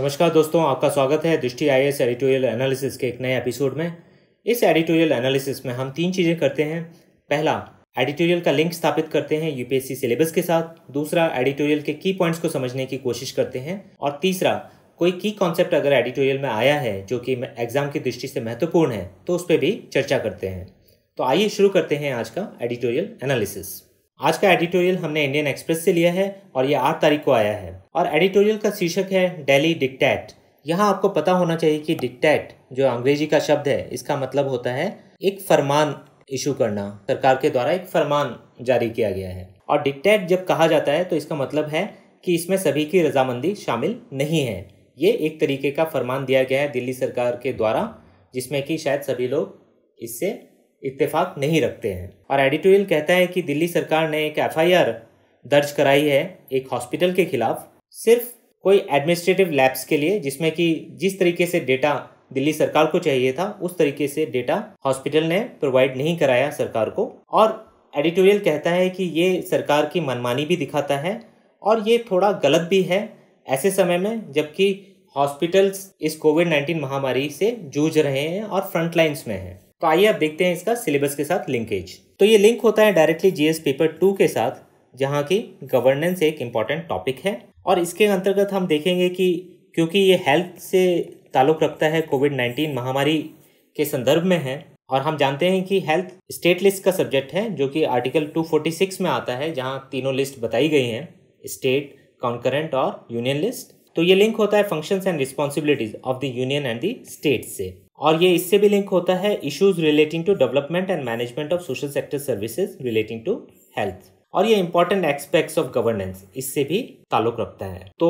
नमस्कार दोस्तों आपका स्वागत है दृष्टि आई एस एडिटोरियल एनालिसिस के एक नए एपिसोड में इस एडिटोरियल एनालिसिस में हम तीन चीज़ें करते हैं पहला एडिटोरियल का लिंक स्थापित करते हैं यूपीएससी सिलेबस के साथ दूसरा एडिटोरियल के की पॉइंट्स को समझने की कोशिश करते हैं और तीसरा कोई की कॉन्सेप्ट अगर एडिटोरियल में आया है जो कि एग्जाम की दृष्टि से महत्वपूर्ण है तो उस पर भी चर्चा करते हैं तो आइए शुरू करते हैं आज का एडिटोरियल एनालिसिस आज का एडिटोरियल हमने इंडियन एक्सप्रेस से लिया है और ये आठ तारीख को आया है और एडिटोरियल का शीर्षक है डेली डिक्टैट यहाँ आपको पता होना चाहिए कि डिक्टैट जो अंग्रेजी का शब्द है इसका मतलब होता है एक फरमान इशू करना सरकार के द्वारा एक फरमान जारी किया गया है और डिक्टैट जब कहा जाता है तो इसका मतलब है कि इसमें सभी की रजामंदी शामिल नहीं है ये एक तरीके का फरमान दिया गया है दिल्ली सरकार के द्वारा जिसमें कि शायद सभी लोग इससे इत्तेफाक नहीं रखते हैं और एडिटोरियल कहता है कि दिल्ली सरकार ने एक एफ दर्ज कराई है एक हॉस्पिटल के खिलाफ सिर्फ कोई एडमिनिस्ट्रेटिव लैब्स के लिए जिसमें कि जिस तरीके से डेटा दिल्ली सरकार को चाहिए था उस तरीके से डेटा हॉस्पिटल ने प्रोवाइड नहीं कराया सरकार को और एडिटोरियल कहता है कि ये सरकार की मनमानी भी दिखाता है और ये थोड़ा गलत भी है ऐसे समय में जबकि हॉस्पिटल्स इस कोविड नाइन्टीन महामारी से जूझ रहे हैं और फ्रंट लाइन्स में हैं तो आइए आप देखते हैं इसका सिलेबस के साथ लिंकेज तो ये लिंक होता है डायरेक्टली जीएस पेपर टू के साथ जहाँ की गवर्नेंस एक इम्पॉर्टेंट टॉपिक है और इसके अंतर्गत हम देखेंगे कि क्योंकि ये हेल्थ से ताल्लुक रखता है कोविड नाइन्टीन महामारी के संदर्भ में है और हम जानते हैं कि हेल्थ स्टेट लिस्ट का सब्जेक्ट है जो कि आर्टिकल 246 में आता है जहाँ तीनों लिस्ट बताई गई हैं स्टेट कॉन्करेंट और यूनियन लिस्ट तो ये लिंक होता है functions and responsibilities of the union and the state से और ये इससे भी लिंक होता है issues relating to development and management of social sector services relating to health और ये इंपॉर्टेंट एस्पेक्ट्स ऑफ गवर्नेंस इससे भी ताल्लुक रखता है तो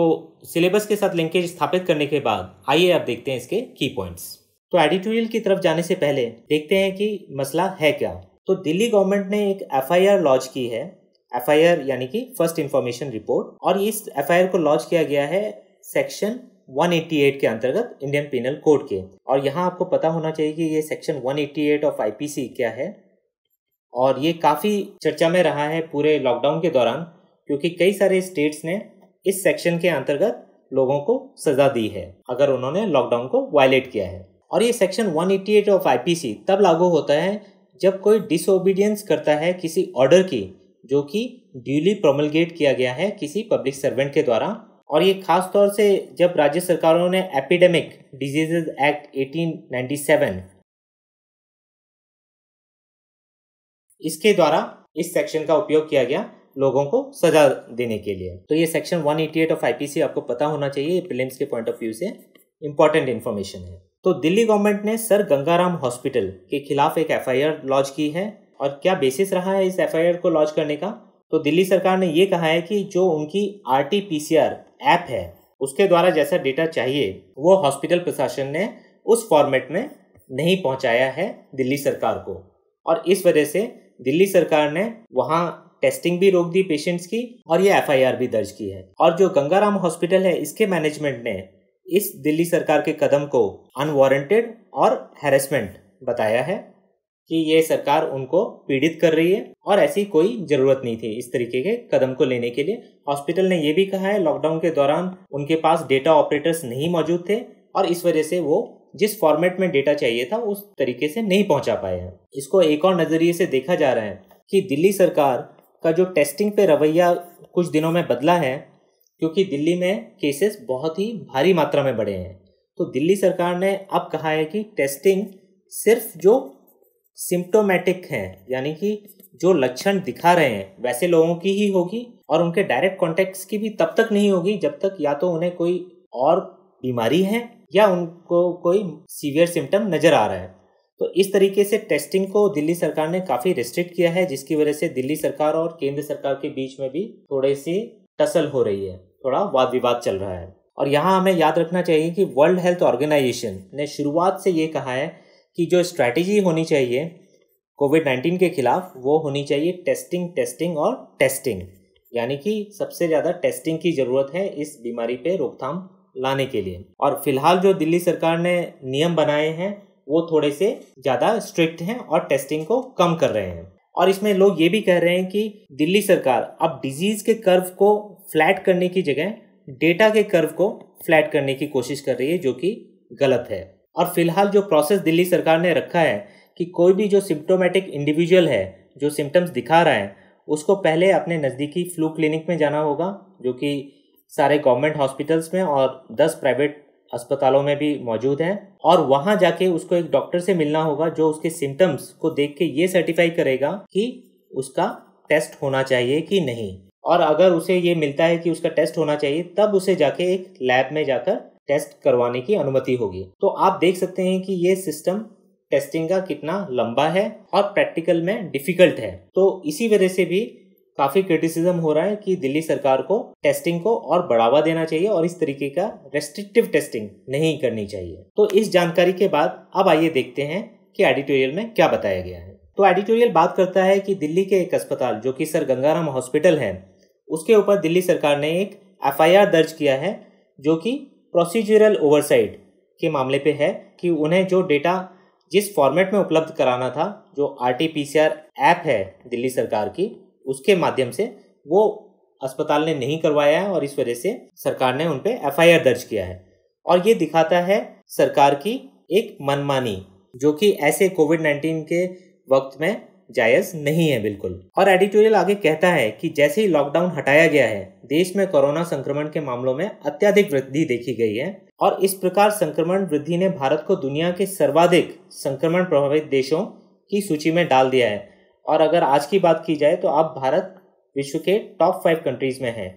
सिलेबस के साथ लिंकेज स्थापित करने के बाद आइए आप देखते हैं इसके की पॉइंट्स तो एडिटोरियल की तरफ जाने से पहले देखते हैं कि मसला है क्या तो दिल्ली गवर्नमेंट ने एक एफ लॉन्च की है एफ यानी कि फर्स्ट इंफॉर्मेशन रिपोर्ट और इस एफ को लॉन्च किया गया है सेक्शन 188 के अंतर्गत इंडियन पिनल कोड के और यहाँ आपको पता होना चाहिए कि ये सेक्शन 188 ऑफ आईपीसी क्या है और ये काफ़ी चर्चा में रहा है पूरे लॉकडाउन के दौरान क्योंकि कई सारे स्टेट्स ने इस सेक्शन के अंतर्गत लोगों को सजा दी है अगर उन्होंने लॉकडाउन को वायलेट किया है और ये सेक्शन 188 ऑफ आईपीसी तब लागू होता है जब कोई डिसोबीडियंस करता है किसी ऑर्डर की जो कि ड्यूली प्रोमलगेट किया गया है किसी पब्लिक सर्वेंट के द्वारा और ये खास तौर से जब राज्य सरकारों ने एपिडेमिक डिजीजेज एक्ट 1897 इसके द्वारा इस सेक्शन का उपयोग किया गया लोगों को सजा देने के लिए तो ये सेक्शन 188 ऑफ आईपीसी आपको पता होना चाहिए प्रिलिम्स के पॉइंट ऑफ व्यू से इंपॉर्टेंट इन्फॉर्मेशन है तो दिल्ली गवर्नमेंट ने सर गंगाराम हॉस्पिटल के खिलाफ एक एफआईआर लॉन्च की है और क्या बेसिस रहा है इस एफआईआर को लॉन्च करने का तो दिल्ली सरकार ने ये कहा है कि जो उनकी आर ऐप है उसके द्वारा जैसा डेटा चाहिए वो हॉस्पिटल प्रशासन ने उस फॉर्मेट में नहीं पहुंचाया है दिल्ली सरकार को और इस वजह से दिल्ली सरकार ने वहाँ टेस्टिंग भी रोक दी पेशेंट्स की और ये एफआईआर भी दर्ज की है और जो गंगाराम हॉस्पिटल है इसके मैनेजमेंट ने इस दिल्ली सरकार के कदम को अनवारंटेड और हेरेसमेंट बताया है कि ये सरकार उनको पीड़ित कर रही है और ऐसी कोई जरूरत नहीं थी इस तरीके के कदम को लेने के लिए हॉस्पिटल ने यह भी कहा है लॉकडाउन के दौरान उनके पास डेटा ऑपरेटर्स नहीं मौजूद थे और इस वजह से वो जिस फॉर्मेट में डेटा चाहिए था उस तरीके से नहीं पहुंचा पाए हैं इसको एक और नज़रिए से देखा जा रहा है कि दिल्ली सरकार का जो टेस्टिंग पे रवैया कुछ दिनों में बदला है क्योंकि दिल्ली में केसेस बहुत ही भारी मात्रा में बढ़े हैं तो दिल्ली सरकार ने अब कहा है कि टेस्टिंग सिर्फ जो सिम्टोमेटिक है यानी कि जो लक्षण दिखा रहे हैं वैसे लोगों की ही होगी और उनके डायरेक्ट कॉन्टेक्ट की भी तब तक नहीं होगी जब तक या तो उन्हें कोई और बीमारी है या उनको कोई सीवियर सिम्टम नज़र आ रहा है तो इस तरीके से टेस्टिंग को दिल्ली सरकार ने काफ़ी रिस्ट्रिक्ट किया है जिसकी वजह से दिल्ली सरकार और केंद्र सरकार के बीच में भी थोड़ी सी टसल हो रही है थोड़ा वाद विवाद चल रहा है और यहाँ हमें याद रखना चाहिए कि वर्ल्ड हेल्थ ऑर्गेनाइजेशन ने शुरुआत से ये कहा है की जो स्ट्रैटेजी होनी चाहिए कोविड नाइन्टीन के खिलाफ वो होनी चाहिए टेस्टिंग टेस्टिंग और टेस्टिंग यानी कि सबसे ज़्यादा टेस्टिंग की ज़रूरत है इस बीमारी पे रोकथाम लाने के लिए और फिलहाल जो दिल्ली सरकार ने नियम बनाए हैं वो थोड़े से ज़्यादा स्ट्रिक्ट हैं और टेस्टिंग को कम कर रहे हैं और इसमें लोग ये भी कह रहे हैं कि दिल्ली सरकार अब डिजीज़ के कर्व को फ्लैट करने की जगह डेटा के कर्व को फ्लैट करने की कोशिश कर रही है जो कि गलत है और फिलहाल जो प्रोसेस दिल्ली सरकार ने रखा है कि कोई भी जो सिम्टोमेटिक इंडिविजुअल है जो सिम्टम्स दिखा रहा है उसको पहले अपने नज़दीकी फ्लू क्लिनिक में जाना होगा जो कि सारे गवर्नमेंट हॉस्पिटल्स में और दस प्राइवेट अस्पतालों में भी मौजूद हैं और वहाँ जाके उसको एक डॉक्टर से मिलना होगा जो उसके सिम्टम्स को देख के ये सर्टिफाई करेगा कि उसका टेस्ट होना चाहिए कि नहीं और अगर उसे ये मिलता है कि उसका टेस्ट होना चाहिए तब उसे जाके एक लैब में जाकर टेस्ट करवाने की अनुमति होगी तो आप देख सकते हैं कि ये सिस्टम टेस्टिंग का कितना लंबा है और प्रैक्टिकल में डिफिकल्ट है तो इसी वजह से भी काफ़ी क्रिटिसिज्म हो रहा है कि दिल्ली सरकार को टेस्टिंग को और बढ़ावा देना चाहिए और इस तरीके का रेस्ट्रिक्टिव टेस्टिंग नहीं करनी चाहिए तो इस जानकारी के बाद अब आइए देखते हैं कि एडिटोरियल में क्या बताया गया है तो एडिटोरियल बात करता है कि दिल्ली के एक अस्पताल जो कि सर गंगाराम हॉस्पिटल है उसके ऊपर दिल्ली सरकार ने एक एफ दर्ज किया है जो कि प्रोसीजरल ओवरसाइट के मामले पे है कि उन्हें जो डेटा जिस फॉर्मेट में उपलब्ध कराना था जो R T P C R app है दिल्ली सरकार की उसके माध्यम से वो अस्पताल ने नहीं करवाया है और इस वजह से सरकार ने उन पर एफ आई आर दर्ज किया है और ये दिखाता है सरकार की एक मनमानी जो कि ऐसे कोविड नाइन्टीन के वक्त में जायज नहीं है बिल्कुल और एडिटोरियल आगे कहता है कि जैसे ही लॉकडाउन हटाया गया है देश में कोरोना संक्रमण के मामलों में अत्याधिक वृद्धि देखी गई है और इस प्रकार संक्रमण वृद्धि ने भारत को दुनिया के सर्वाधिक संक्रमण प्रभावित देशों की सूची में डाल दिया है और अगर आज की बात की जाए तो अब भारत विश्व के टॉप फाइव कंट्रीज में है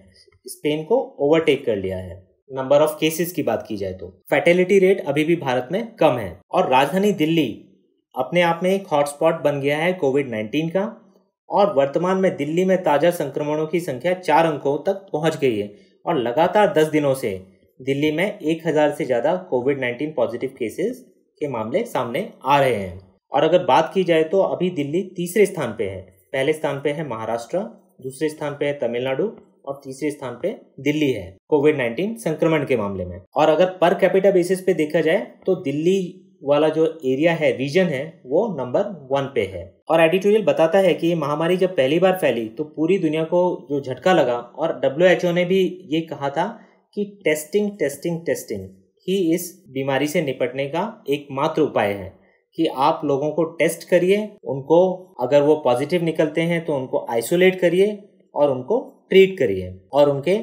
स्पेन को ओवरटेक कर लिया है नंबर ऑफ केसेस की बात की जाए तो फैटेलिटी रेट अभी भी भारत में कम है और राजधानी दिल्ली अपने आप में एक हॉटस्पॉट बन गया है कोविड नाइन्टीन का और वर्तमान में दिल्ली में ताज़ा संक्रमणों की संख्या चार अंकों तक पहुंच गई है और लगातार दस दिनों से दिल्ली में एक हज़ार से ज़्यादा कोविड नाइन्टीन पॉजिटिव केसेस के मामले सामने आ रहे हैं और अगर बात की जाए तो अभी दिल्ली तीसरे स्थान पे है पहले स्थान पे है महाराष्ट्र दूसरे स्थान पे है तमिलनाडु और तीसरे स्थान पे दिल्ली है कोविड नाइन्टीन संक्रमण के मामले में और अगर पर कैपिटा बेसिस पे देखा जाए तो दिल्ली वाला जो एरिया है रीजन है वो नंबर वन पे है और एडिटोरियल बताता है कि ये महामारी जब पहली बार फैली तो पूरी दुनिया को जो झटका लगा और डब्ल्यू ने भी ये कहा था कि टेस्टिंग टेस्टिंग टेस्टिंग ही इस बीमारी से निपटने का एकमात्र उपाय है कि आप लोगों को टेस्ट करिए उनको अगर वो पॉजिटिव निकलते हैं तो उनको आइसोलेट करिए और उनको ट्रीट करिए और उनके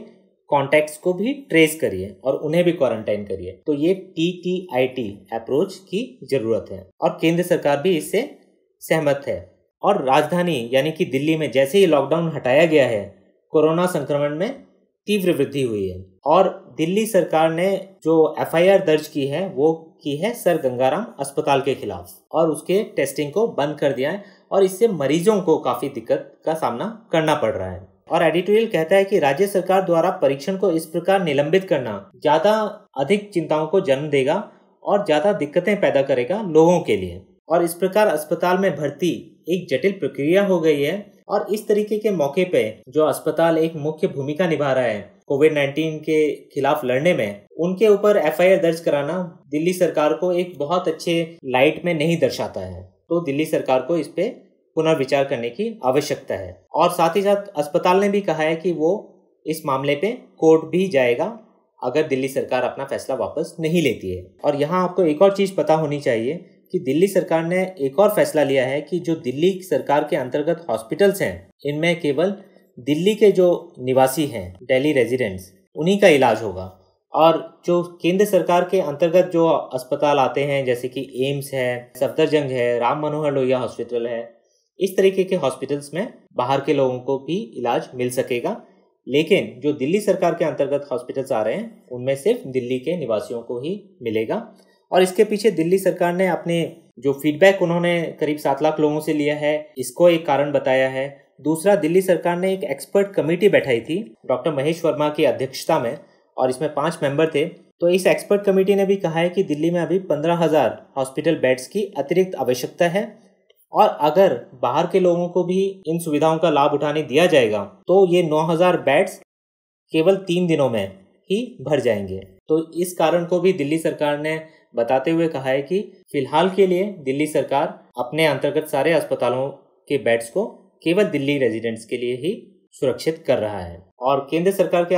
कॉन्टैक्ट्स को भी ट्रेस करिए और उन्हें भी क्वारंटाइन करिए तो ये T T I T approach की जरूरत है और केंद्र सरकार भी इससे सहमत है और राजधानी यानी कि दिल्ली में जैसे ही लॉकडाउन हटाया गया है कोरोना संक्रमण में तीव्र वृद्धि हुई है और दिल्ली सरकार ने जो एफ दर्ज की है वो की है सर गंगाराम अस्पताल के खिलाफ और उसके टेस्टिंग को बंद कर दिया है और इससे मरीजों को काफ़ी दिक्कत का सामना करना पड़ रहा है और एडिटोरियल कहता है कि राज्य सरकार द्वारा परीक्षण को इस प्रकार निलंबित करना ज्यादा अधिक चिंताओं को जन्म देगा और ज्यादा दिक्कतें पैदा करेगा लोगों के लिए और इस प्रकार अस्पताल में भर्ती एक जटिल प्रक्रिया हो गई है और इस तरीके के मौके पे जो अस्पताल एक मुख्य भूमिका निभा रहा है कोविड 19 के खिलाफ लड़ने में उनके ऊपर एफआईआर दर्ज कराना दिल्ली सरकार को एक बहुत अच्छे लाइट में नहीं दर्शाता है तो दिल्ली सरकार को इस पे पुनर्विचार करने की आवश्यकता है और साथ ही साथ अस्पताल ने भी कहा है कि वो इस मामले पे कोर्ट भी जाएगा अगर दिल्ली सरकार अपना फैसला वापस नहीं लेती है और यहाँ आपको एक और चीज़ पता होनी चाहिए कि दिल्ली सरकार ने एक और फैसला लिया है कि जो दिल्ली सरकार के अंतर्गत हॉस्पिटल्स हैं इनमें केवल दिल्ली के जो निवासी हैं डेली रेजिडेंट्स उन्हीं का इलाज होगा और जो केंद्र सरकार के अंतर्गत जो अस्पताल आते हैं जैसे कि एम्स है सफदरजंग है राम मनोहर लोहिया हॉस्पिटल है इस तरीके के हॉस्पिटल्स में बाहर के लोगों को भी इलाज मिल सकेगा लेकिन जो दिल्ली सरकार के अंतर्गत हॉस्पिटल्स आ रहे हैं उनमें सिर्फ दिल्ली के निवासियों को ही मिलेगा और इसके पीछे दिल्ली सरकार ने अपने जो फीडबैक उन्होंने करीब सात लाख लोगों से लिया है इसको एक कारण बताया है दूसरा दिल्ली सरकार ने एक एक्सपर्ट कमेटी बैठाई थी डॉक्टर महेश वर्मा की अध्यक्षता में और इसमें पांच मेंबर थे तो इस एक्सपर्ट कमेटी ने भी कहा है कि दिल्ली में अभी पंद्रह हज़ार हॉस्पिटल बेड्स की अतिरिक्त आवश्यकता है और अगर बाहर के लोगों को भी इन सुविधाओं का लाभ उठाने दिया जाएगा तो ये 9000 बेड्स केवल तीन दिनों में ही भर जाएंगे तो इस कारण को भी दिल्ली सरकार ने बताते हुए कहा है कि फिलहाल के लिए दिल्ली सरकार अपने अंतर्गत सारे अस्पतालों के बेड्स को केवल दिल्ली रेजिडेंट्स के लिए ही सुरक्षित कर रहा है और केंद्र सरकार के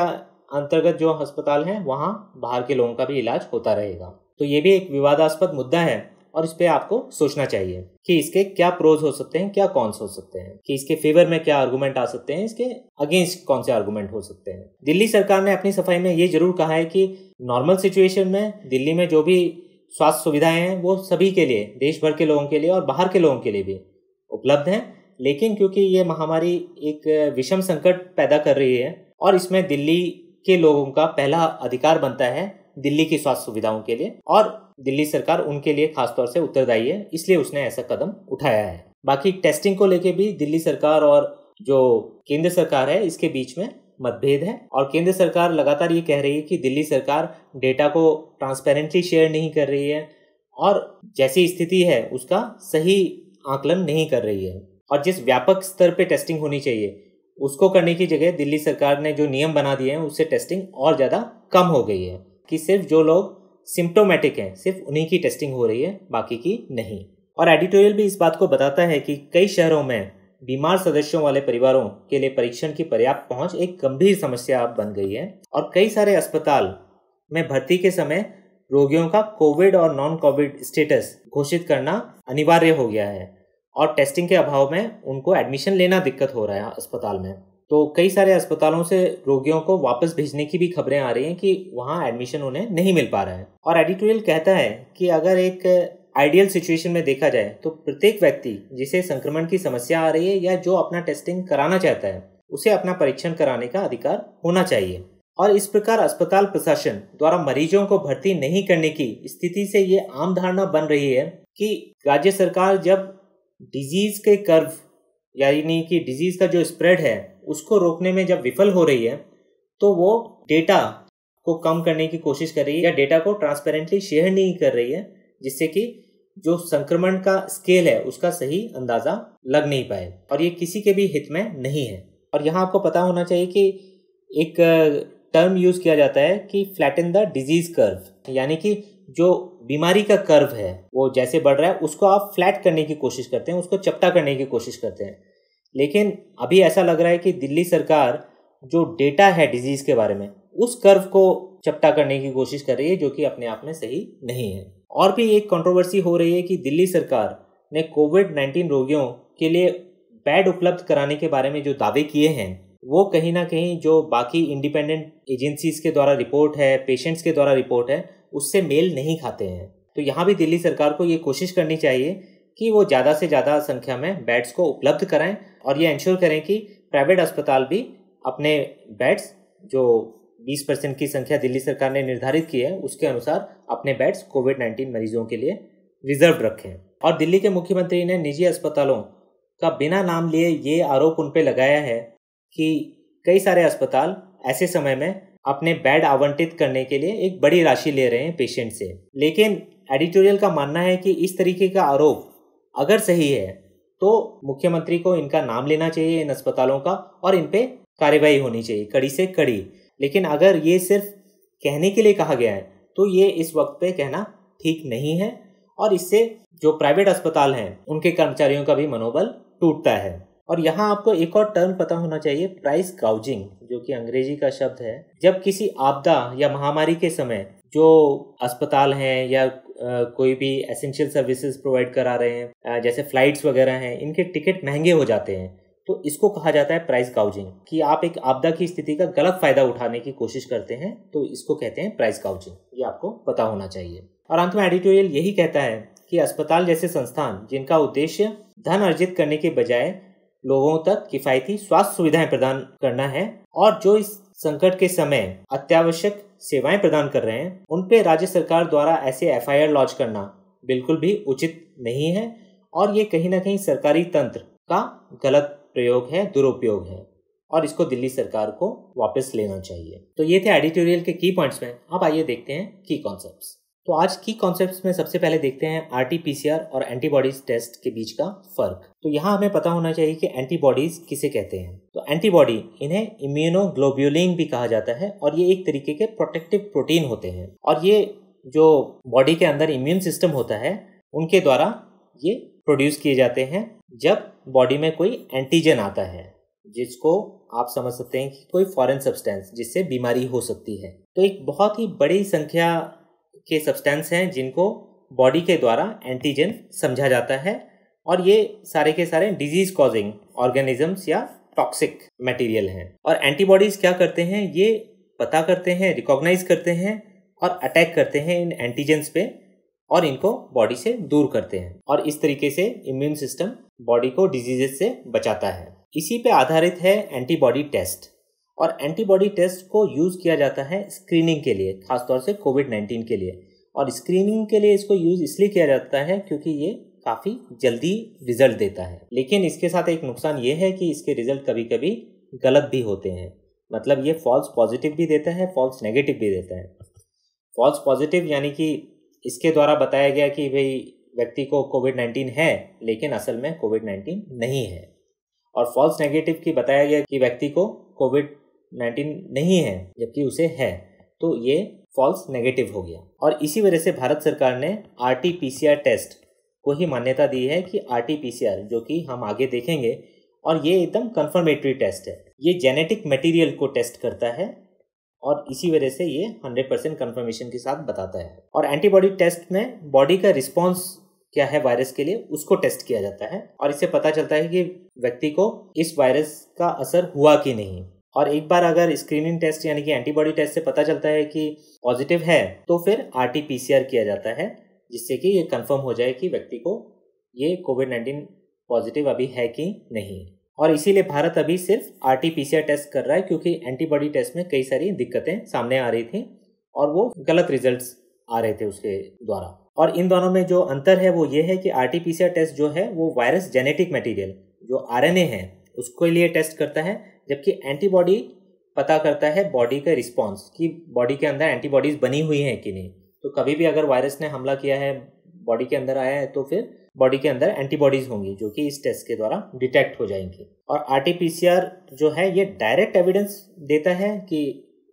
अंतर्गत जो अस्पताल हैं वहाँ बाहर के लोगों का भी इलाज होता रहेगा तो ये भी एक विवादास्पद मुद्दा है और इस पर आपको सोचना चाहिए कि इसके क्या प्रोज हो सकते हैं क्या कॉन्स हो सकते हैं कि इसके फेवर में क्या आर्गूमेंट आ सकते हैं इसके अगेंस्ट कौन से आर्गूमेंट हो सकते हैं दिल्ली सरकार ने अपनी सफाई में ये जरूर कहा है कि नॉर्मल सिचुएशन में दिल्ली में जो भी स्वास्थ्य सुविधाएं हैं वो सभी के लिए देश भर के लोगों के लिए और बाहर के लोगों के लिए भी उपलब्ध हैं लेकिन क्योंकि ये महामारी एक विषम संकट पैदा कर रही है और इसमें दिल्ली के लोगों का पहला अधिकार बनता है दिल्ली की स्वास्थ्य सुविधाओं के लिए और दिल्ली सरकार उनके लिए खासतौर से उत्तरदायी है इसलिए उसने ऐसा कदम उठाया है बाकी टेस्टिंग को लेके भी दिल्ली सरकार और जो केंद्र सरकार है इसके बीच में मतभेद है और केंद्र सरकार लगातार ये कह रही है कि दिल्ली सरकार डेटा को ट्रांसपेरेंटली शेयर नहीं कर रही है और जैसी स्थिति है उसका सही आकलन नहीं कर रही है और जिस व्यापक स्तर पे टेस्टिंग होनी चाहिए उसको करने की जगह दिल्ली सरकार ने जो नियम बना दिए हैं उससे टेस्टिंग और ज़्यादा कम हो गई है कि सिर्फ जो लोग सिम्टोमेटिक हैं सिर्फ उन्हीं की टेस्टिंग हो रही है बाकी की नहीं और एडिटोरियल भी इस बात को बताता है कि कई शहरों में बीमार सदस्यों वाले परिवारों के लिए परीक्षण की पर्याप्त पहुंच एक गंभीर समस्या अब बन गई है और कई सारे अस्पताल में भर्ती के समय रोगियों का कोविड और नॉन कोविड स्टेटस घोषित करना अनिवार्य हो गया है और टेस्टिंग के अभाव में उनको एडमिशन लेना दिक्कत हो रहा है अस्पताल में तो कई सारे अस्पतालों से रोगियों को वापस भेजने की भी खबरें आ रही हैं कि वहाँ एडमिशन उन्हें नहीं मिल पा रहा है और एडिटोरियल कहता है कि अगर एक आइडियल सिचुएशन में देखा जाए तो प्रत्येक व्यक्ति जिसे संक्रमण की समस्या आ रही है या जो अपना टेस्टिंग कराना चाहता है उसे अपना परीक्षण कराने का अधिकार होना चाहिए और इस प्रकार अस्पताल प्रशासन द्वारा मरीजों को भर्ती नहीं करने की स्थिति से ये आम धारणा बन रही है कि राज्य सरकार जब डिजीज के कर्व यानी कि डिजीज का जो स्प्रेड है उसको रोकने में जब विफल हो रही है तो वो डेटा को कम करने की कोशिश कर रही है या डेटा को ट्रांसपेरेंटली शेयर नहीं कर रही है जिससे कि जो संक्रमण का स्केल है उसका सही अंदाज़ा लग नहीं पाए और ये किसी के भी हित में नहीं है और यहाँ आपको पता होना चाहिए कि एक टर्म यूज़ किया जाता है कि flatten the disease curve यानी कि जो बीमारी का कर्व है वो जैसे बढ़ रहा है उसको आप फ्लैट करने की कोशिश करते हैं उसको चपटा करने की कोशिश करते हैं लेकिन अभी ऐसा लग रहा है कि दिल्ली सरकार जो डेटा है डिजीज़ के बारे में उस कर्व को चपटा करने की कोशिश कर रही है जो कि अपने आप में सही नहीं है और भी एक कंट्रोवर्सी हो रही है कि दिल्ली सरकार ने कोविड नाइन्टीन रोगियों के लिए बेड उपलब्ध कराने के बारे में जो दावे किए हैं वो कहीं ना कहीं जो बाकी इंडिपेंडेंट एजेंसीज के द्वारा रिपोर्ट है पेशेंट्स के द्वारा रिपोर्ट है उससे मेल नहीं खाते हैं तो यहाँ भी दिल्ली सरकार को ये कोशिश करनी चाहिए कि वो ज़्यादा से ज़्यादा संख्या में बेड्स को उपलब्ध कराएं और ये इंश्योर करें कि प्राइवेट अस्पताल भी अपने बेड्स जो 20 परसेंट की संख्या दिल्ली सरकार ने निर्धारित की है उसके अनुसार अपने बेड्स कोविड 19 मरीजों के लिए रिजर्व रखें और दिल्ली के मुख्यमंत्री ने निजी अस्पतालों का बिना नाम लिए ये आरोप उन पर लगाया है कि कई सारे अस्पताल ऐसे समय में अपने बेड आवंटित करने के लिए एक बड़ी राशि ले रहे हैं पेशेंट से लेकिन एडिटोरियल का मानना है कि इस तरीके का आरोप अगर सही है तो मुख्यमंत्री को इनका नाम लेना चाहिए इन अस्पतालों का और इन पे कार्यवाही होनी चाहिए कड़ी से कड़ी लेकिन अगर ये सिर्फ कहने के लिए कहा गया है तो ये इस वक्त पे कहना ठीक नहीं है और इससे जो प्राइवेट अस्पताल हैं उनके कर्मचारियों का भी मनोबल टूटता है और यहाँ आपको एक और टर्म पता होना चाहिए प्राइस काउजिंग जो कि अंग्रेजी का शब्द है जब किसी आपदा या महामारी के समय जो अस्पताल हैं या कोई भी एसेंशियल सर्विसेज प्रोवाइड करा रहे हैं जैसे फ्लाइट्स वगैरह हैं इनके टिकट महंगे हो जाते हैं तो इसको कहा जाता है प्राइस काउजिंग कि आप एक आपदा की स्थिति का गलत फायदा उठाने की कोशिश करते हैं तो इसको कहते हैं प्राइस काउजिंग ये आपको पता होना चाहिए और अंत में एडिटोरियल यही कहता है कि अस्पताल जैसे संस्थान जिनका उद्देश्य धन अर्जित करने के बजाय लोगों तक किफायती स्वास्थ्य सुविधाएं प्रदान करना है और जो इस संकट के समय अत्यावश्यक सेवाएं प्रदान कर रहे हैं उन पर राज्य सरकार द्वारा ऐसे एफ लॉन्च करना बिल्कुल भी उचित नहीं है और ये कहीं ना कहीं सरकारी तंत्र का गलत प्रयोग है दुरुपयोग है और इसको दिल्ली सरकार को वापस लेना चाहिए तो ये थे एडिटोरियल के की पॉइंट्स में अब आइए देखते हैं की कॉन्सेप्ट्स तो आज की कॉन्सेप्ट्स में सबसे पहले देखते हैं R T P C R और एंटीबॉडीज टेस्ट के बीच का फर्क तो यहाँ हमें पता होना चाहिए कि एंटीबॉडीज किसे कहते हैं तो एंटीबॉडी इन्हें इम्यूनोग्लोब्यूलिन भी कहा जाता है और ये एक तरीके के प्रोटेक्टिव प्रोटीन होते हैं और ये जो बॉडी के अंदर इम्यून सिस्टम होता है उनके द्वारा ये प्रोड्यूस किए जाते हैं जब बॉडी में कोई एंटीजन आता है जिसको आप समझ सकते हैं कि कोई फॉरेन सब्सटेंस जिससे बीमारी हो सकती है तो एक बहुत ही बड़ी संख्या के सब्सटेंस हैं जिनको बॉडी के द्वारा एंटीजन समझा जाता है और ये सारे के सारे डिजीज कॉजिंग ऑर्गेनिजम्स या टॉक्सिक मटेरियल हैं और एंटीबॉडीज़ क्या करते हैं ये पता करते हैं रिकॉग्नाइज करते हैं और अटैक करते हैं इन एंटीजेंस पे और इनको बॉडी से दूर करते हैं और इस तरीके से इम्यून सिस्टम बॉडी को डिजीजेस से बचाता है इसी पे आधारित है एंटीबॉडी टेस्ट और एंटीबॉडी टेस्ट को यूज़ किया जाता है स्क्रीनिंग के लिए खासतौर से कोविड नाइन्टीन के लिए और स्क्रीनिंग के लिए इसको यूज़ इसलिए किया जाता है क्योंकि ये काफ़ी जल्दी रिजल्ट देता है लेकिन इसके साथ एक नुकसान ये है कि इसके रिजल्ट कभी कभी गलत भी होते हैं मतलब ये फॉल्स पॉजिटिव भी देता है फॉल्स नेगेटिव भी देता है फॉल्स पॉजिटिव यानी कि इसके द्वारा बताया गया कि भाई व्यक्ति को कोविड नाइन्टीन है लेकिन असल में कोविड नाइन्टीन नहीं है और फॉल्स नेगेटिव की बताया गया कि व्यक्ति को कोविड नाइनटीन नहीं है जबकि उसे है तो ये फॉल्स नेगेटिव हो गया और इसी वजह से भारत सरकार ने आर टेस्ट को ही मान्यता दी है कि आर जो कि हम आगे देखेंगे और ये एकदम कन्फर्मेटरी टेस्ट है ये जेनेटिक मटेरियल को टेस्ट करता है और इसी वजह से ये 100 परसेंट कन्फर्मेशन के साथ बताता है और एंटीबॉडी टेस्ट में बॉडी का रिस्पॉन्स क्या है वायरस के लिए उसको टेस्ट किया जाता है और इससे पता चलता है कि व्यक्ति को इस वायरस का असर हुआ कि नहीं और एक बार अगर स्क्रीनिंग टेस्ट यानी कि एंटीबॉडी टेस्ट से पता चलता है कि पॉजिटिव है तो फिर आर किया जाता है जिससे कि ये कंफर्म हो जाए कि व्यक्ति को ये कोविड नाइन्टीन पॉजिटिव अभी है कि नहीं और इसीलिए भारत अभी सिर्फ आर टेस्ट कर रहा है क्योंकि एंटीबॉडी टेस्ट में कई सारी दिक्कतें सामने आ रही थी और वो गलत रिजल्ट आ रहे थे उसके द्वारा और इन दोनों में जो अंतर है वो ये है कि आर टेस्ट जो है वो वायरस जेनेटिक मटेरियल जो आर है उसके लिए टेस्ट करता है जबकि एंटीबॉडी पता करता है बॉडी का रिस्पॉन्स कि बॉडी के अंदर एंटीबॉडीज बनी हुई हैं कि नहीं तो कभी भी अगर वायरस ने हमला किया है बॉडी के अंदर आया है तो फिर बॉडी के अंदर एंटीबॉडीज होंगी जो कि इस टेस्ट के द्वारा डिटेक्ट हो जाएंगी और आरटीपीसीआर जो है ये डायरेक्ट एविडेंस देता है कि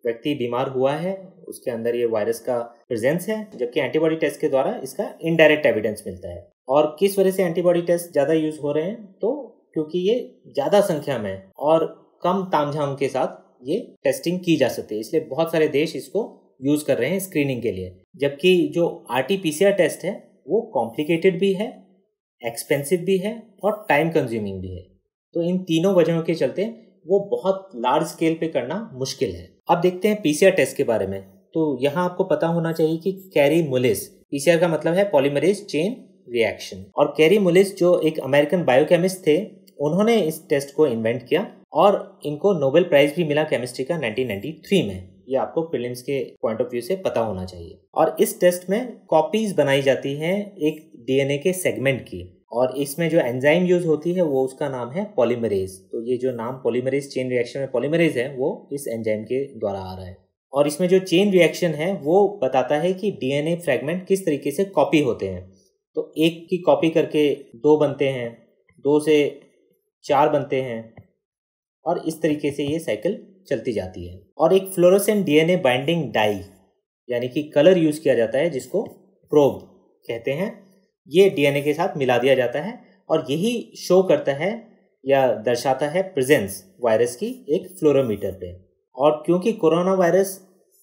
व्यक्ति बीमार हुआ है उसके अंदर ये वायरस का प्रेजेंस है जबकि एंटीबॉडी टेस्ट के द्वारा इसका इनडायरेक्ट एविडेंस मिलता है और किस वजह से एंटीबॉडी टेस्ट ज़्यादा यूज हो रहे हैं तो क्योंकि ये ज़्यादा संख्या में और कम तामझाम के साथ ये टेस्टिंग की जा सकती है इसलिए बहुत सारे देश इसको यूज़ कर रहे हैं स्क्रीनिंग के लिए जबकि जो R T P C R test है वो कॉम्प्लिकेटेड भी है एक्सपेंसिव भी है और टाइम कंज्यूमिंग भी है तो इन तीनों वजहों के चलते वो बहुत लार्ज स्केल पे करना मुश्किल है अब देखते हैं पीसीआर टेस्ट के बारे में तो यहाँ आपको पता होना चाहिए कि कैरी मुलिस पीसीआर का मतलब है पॉलीमरेज चेन रिएक्शन और कैरी मुलिस जो एक अमेरिकन बायोकेमिस्ट थे उन्होंने इस टेस्ट को इन्वेंट किया और इनको नोबेल प्राइज भी मिला केमिस्ट्री का 1993 में ये आपको प्रीलिम्स के पॉइंट ऑफ व्यू से पता होना चाहिए और इस टेस्ट में कॉपीज बनाई जाती हैं एक डीएनए के सेगमेंट की और इसमें जो एंजाइम यूज होती है वो उसका नाम है पॉलीमरेज तो ये जो नाम पॉलीमरेज चेन रिएक्शन में पॉलीमरेज है वो इस एंजाइम के द्वारा आ रहा है और इसमें जो चेन रिएक्शन है वो बताता है कि डीएनए फ्रैगमेंट किस तरीके से कॉपी होते हैं तो एक की कॉपी करके दो बनते हैं दो से चार बनते हैं और इस तरीके से ये साइकिल चलती जाती है और एक फ्लोरोसेंट डीएनए बाइंडिंग डाई यानी कि कलर यूज़ किया जाता है जिसको प्रोब कहते हैं ये डीएनए के साथ मिला दिया जाता है और यही शो करता है या दर्शाता है प्रेजेंस वायरस की एक फ्लोरोमीटर पे और क्योंकि कोरोना वायरस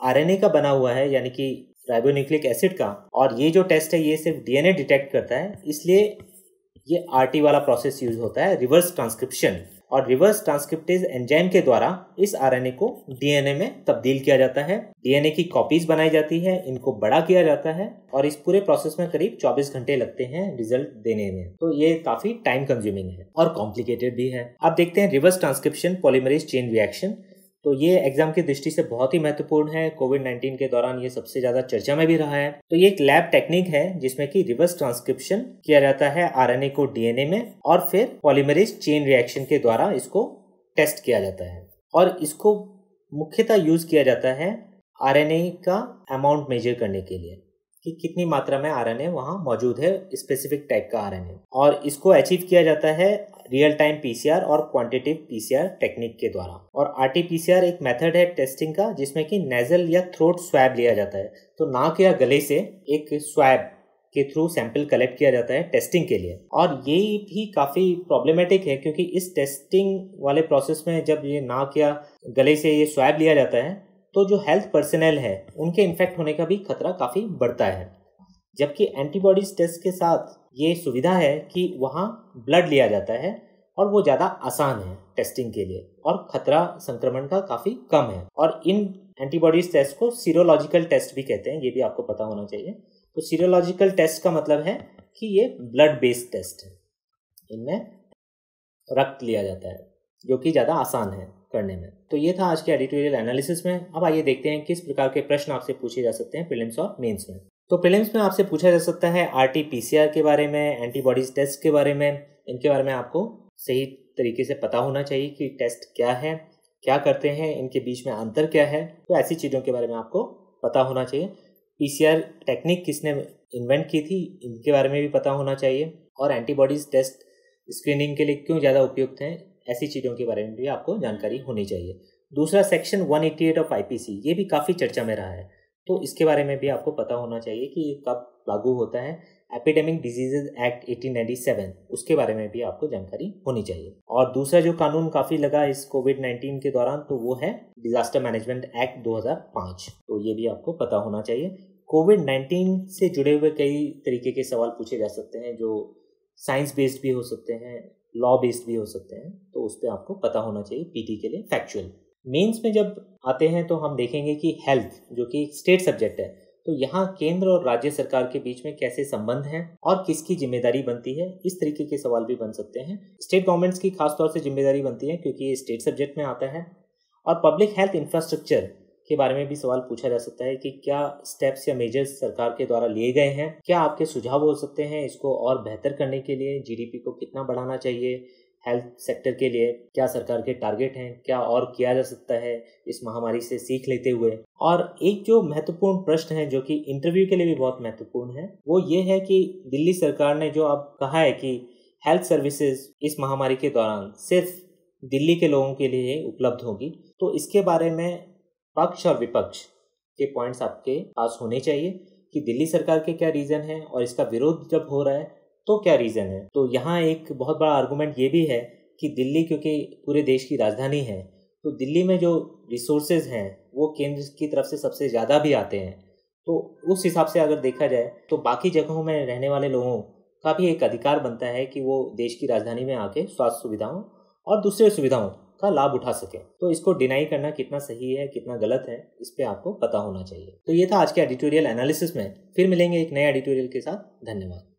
आरएनए का बना हुआ है यानी कि राइबोन्यूक्लिक एसिड का और ये जो टेस्ट है ये सिर्फ डीएनए डिटेक्ट करता है इसलिए ये आरटी वाला प्रोसेस यूज होता है रिवर्स ट्रांसक्रिप्शन और रिवर्स ट्रांसक्रिप्टेज एंजाइम के द्वारा इस आर को डीएनए में तब्दील किया जाता है डीएनए की कॉपीज बनाई जाती है इनको बड़ा किया जाता है और इस पूरे प्रोसेस में करीब 24 घंटे लगते हैं रिजल्ट देने में तो ये काफी टाइम कंज्यूमिंग है और कॉम्प्लिकेटेड भी है आप देखते हैं reverse transcription polymerase chain reaction तो ये एग्जाम की दृष्टि से बहुत ही महत्वपूर्ण है कोविड नाइन्टीन के दौरान ये सबसे ज्यादा चर्चा में भी रहा है तो ये एक लैब टेक्निक है जिसमें कि रिवर्स ट्रांसक्रिप्शन किया जाता है आरएनए को डीएनए में और फिर पॉलीमरेज चेन रिएक्शन के द्वारा इसको टेस्ट किया जाता है और इसको मुख्यतः यूज किया जाता है आर का अमाउंट मेजर करने के लिए कि कितनी मात्रा में ए वहाँ मौजूद है स्पेसिफिक टाइप का ए और इसको अचीव किया जाता है रियल टाइम पीसीआर और क्वांटिटिव पीसीआर टेक्निक के द्वारा और आरटीपीसीआर एक मेथड है टेस्टिंग का जिसमें कि नेजल या थ्रोट स्वैब लिया जाता है तो नाक या गले से एक स्वैब के थ्रू सैंपल कलेक्ट किया जाता है टेस्टिंग के लिए और ये भी काफ़ी प्रॉब्लमेटिक है क्योंकि इस टेस्टिंग वाले प्रोसेस में जब ये नाक या गले से ये स्वैब लिया जाता है तो जो हेल्थ पर्सनल है उनके इन्फेक्ट होने का भी खतरा काफ़ी बढ़ता है जबकि एंटीबॉडीज टेस्ट के साथ ये सुविधा है कि वहाँ ब्लड लिया जाता है और वो ज़्यादा आसान है टेस्टिंग के लिए और खतरा संक्रमण का काफ़ी कम है और इन एंटीबॉडीज टेस्ट को सीरोलॉजिकल टेस्ट भी कहते हैं ये भी आपको पता होना चाहिए तो सीरोलॉजिकल टेस्ट का मतलब है कि ये ब्लड बेस्ड टेस्ट है इनमें रक्त लिया जाता है जो कि ज़्यादा आसान है करने में तो ये था आज के एडिटोरियल एनालिसिस में अब आइए देखते हैं किस प्रकार के प्रश्न आपसे पूछे जा सकते हैं फिल्म और मेन्स में तो प्रीलिम्स में आपसे पूछा जा सकता है आर टी के बारे में एंटीबॉडीज टेस्ट के बारे में इनके बारे में आपको सही तरीके से पता होना चाहिए कि टेस्ट क्या है क्या करते हैं इनके बीच में अंतर क्या है तो ऐसी चीज़ों के बारे में आपको पता होना चाहिए पीसीआर टेक्निक किसने इन्वेंट की थी इनके बारे में भी पता होना चाहिए और एंटीबॉडीज टेस्ट स्क्रीनिंग के लिए क्यों ज़्यादा उपयुक्त हैं ऐसी चीज़ों के बारे में भी आपको जानकारी होनी चाहिए दूसरा सेक्शन 188 ऑफ आईपीसी ये भी काफ़ी चर्चा में रहा है तो इसके बारे में भी आपको पता होना चाहिए कि ये कब लागू होता है एपिडेमिक डिजीजेज एक्ट 1897 उसके बारे में भी आपको जानकारी होनी चाहिए और दूसरा जो कानून काफी लगा इस कोविड 19 के दौरान तो वो है डिजास्टर मैनेजमेंट एक्ट 2005 तो ये भी आपको पता होना चाहिए कोविड 19 से जुड़े हुए कई तरीके के सवाल पूछे जा सकते हैं जो साइंस बेस्ड भी हो सकते हैं लॉ बेस्ड भी हो सकते हैं तो उस पर आपको पता होना चाहिए पीटी के लिए फैक्चुअल मेंस में जब आते हैं तो हम देखेंगे कि हेल्थ जो कि स्टेट सब्जेक्ट है तो यहाँ केंद्र और राज्य सरकार के बीच में कैसे संबंध हैं और किसकी जिम्मेदारी बनती है इस तरीके के सवाल भी बन सकते हैं स्टेट गवर्नमेंट्स की खासतौर से जिम्मेदारी बनती है क्योंकि ये स्टेट सब्जेक्ट में आता है और पब्लिक हेल्थ इंफ्रास्ट्रक्चर के बारे में भी सवाल पूछा जा सकता है कि क्या स्टेप्स या मेजर्स सरकार के द्वारा लिए गए हैं क्या आपके सुझाव हो सकते हैं इसको और बेहतर करने के लिए जीडीपी को कितना बढ़ाना चाहिए हेल्थ सेक्टर के लिए क्या सरकार के टारगेट हैं क्या और किया जा सकता है इस महामारी से सीख लेते हुए और एक जो महत्वपूर्ण प्रश्न है जो कि इंटरव्यू के लिए भी बहुत महत्वपूर्ण है वो ये है कि दिल्ली सरकार ने जो अब कहा है कि हेल्थ सर्विसेज इस महामारी के दौरान सिर्फ दिल्ली के लोगों के लिए ही उपलब्ध होगी तो इसके बारे में पक्ष और विपक्ष के पॉइंट्स आपके पास होने चाहिए कि दिल्ली सरकार के क्या रीज़न हैं और इसका विरोध जब हो रहा है तो क्या रीज़न है तो यहाँ एक बहुत बड़ा आर्गूमेंट ये भी है कि दिल्ली क्योंकि पूरे देश की राजधानी है तो दिल्ली में जो रिसोर्सेज हैं वो केंद्र की तरफ से सबसे ज़्यादा भी आते हैं तो उस हिसाब से अगर देखा जाए तो बाकी जगहों में रहने वाले लोगों का भी एक अधिकार बनता है कि वो देश की राजधानी में आके स्वास्थ्य सुविधाओं और दूसरे सुविधाओं का लाभ उठा सके तो इसको डिनाई करना कितना सही है कितना गलत है इस पर आपको पता होना चाहिए तो ये था आज के एडिटोरियल एनालिसिस में फिर मिलेंगे एक नए एडिटोरियल के साथ धन्यवाद